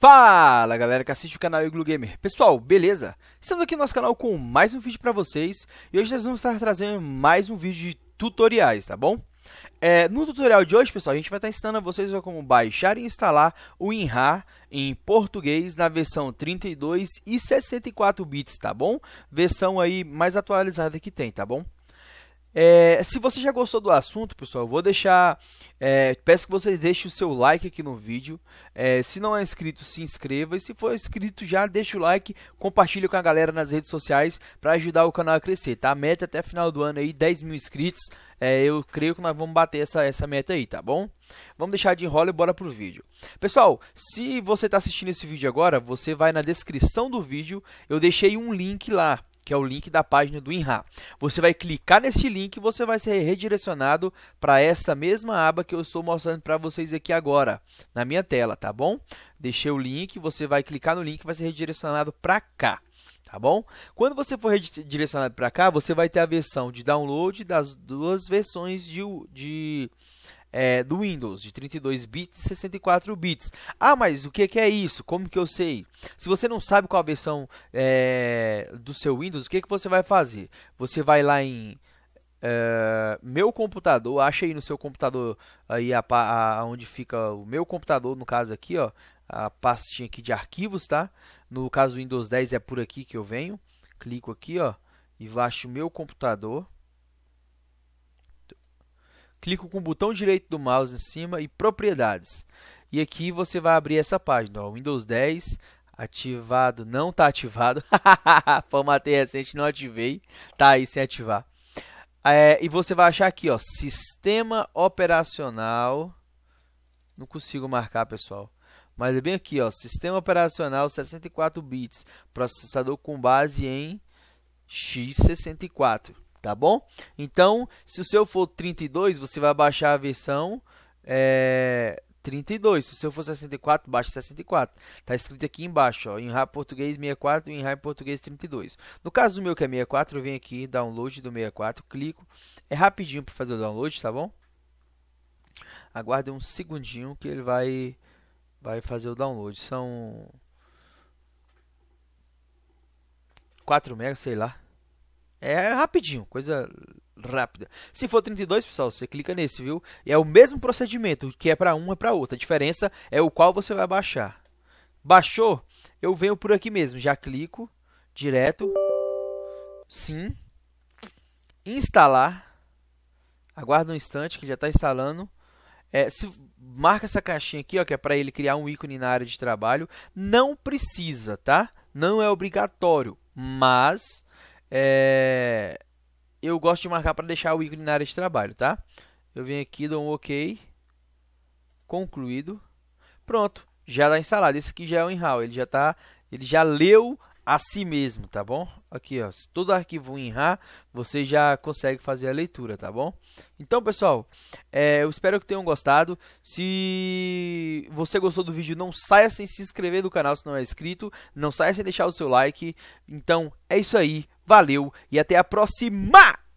Fala galera que assiste o canal Iglo Gamer. Pessoal, beleza? Estamos aqui no nosso canal com mais um vídeo para vocês e hoje nós vamos estar trazendo mais um vídeo de tutoriais, tá bom? É, no tutorial de hoje, pessoal, a gente vai estar ensinando a vocês como baixar e instalar o WinRAR em português na versão 32 e 64 bits, tá bom? Versão aí mais atualizada que tem, tá bom? É, se você já gostou do assunto, pessoal, vou deixar. É, peço que vocês deixem o seu like aqui no vídeo. É, se não é inscrito, se inscreva. E se for inscrito, já deixa o like, compartilha com a galera nas redes sociais para ajudar o canal a crescer, tá? Meta é até final do ano aí, 10 mil inscritos. É, eu creio que nós vamos bater essa, essa meta aí, tá bom? Vamos deixar de enrola e bora pro vídeo. Pessoal, se você está assistindo esse vídeo agora, você vai na descrição do vídeo, eu deixei um link lá que é o link da página do INRA. Você vai clicar nesse link e você vai ser redirecionado para essa mesma aba que eu estou mostrando para vocês aqui agora, na minha tela, tá bom? Deixei o link, você vai clicar no link e vai ser redirecionado para cá tá bom? Quando você for redirecionado para cá, você vai ter a versão de download das duas versões de, de é, do Windows, de 32 bits e 64 bits. Ah, mas o que, que é isso? Como que eu sei? Se você não sabe qual a versão é, do seu Windows, o que, que você vai fazer? Você vai lá em é, meu computador, acha aí no seu computador aí a, a, onde fica o meu computador, no caso aqui, ó, a pastinha aqui de arquivos, tá? No caso do Windows 10 é por aqui que eu venho, clico aqui, ó, e acho meu computador clico com o botão direito do mouse em cima e propriedades. E aqui você vai abrir essa página, ó, Windows 10, ativado, não está ativado, formatei recente, não ativei, tá aí sem ativar. É, e você vai achar aqui, ó, sistema operacional, não consigo marcar pessoal, mas é bem aqui, ó, sistema operacional 64 bits, processador com base em x64 tá bom? Então, se o seu for 32, você vai baixar a versão é, 32. Se o seu for 64, baixa 64. Tá escrito aqui embaixo, ó, em RAI português 64 e em RAI português 32. No caso do meu que é 64, eu venho aqui, download do 64, clico. É rapidinho para fazer o download, tá bom? Aguarde um segundinho que ele vai vai fazer o download. São 4 MB, sei lá. É rapidinho, coisa rápida. Se for 32, pessoal, você clica nesse, viu? E é o mesmo procedimento que é para uma e para outra. A diferença é o qual você vai baixar. Baixou? Eu venho por aqui mesmo, já clico direto. Sim. Instalar. Aguarda um instante que já está instalando. É, se marca essa caixinha aqui, ó, que é para ele criar um ícone na área de trabalho. Não precisa, tá? Não é obrigatório, mas é... Eu gosto de marcar para deixar o ícone na área de trabalho, tá? Eu venho aqui, dou um OK. Concluído. Pronto, já está instalado. Esse aqui já é o in ele já tá, ele já leu a si mesmo, tá bom? Aqui, ó, todo arquivo em você já consegue fazer a leitura, tá bom? Então, pessoal, é, eu espero que tenham gostado. Se você gostou do vídeo, não saia sem se inscrever no canal se não é inscrito. Não saia sem deixar o seu like. Então, é isso aí. Valeu e até a próxima!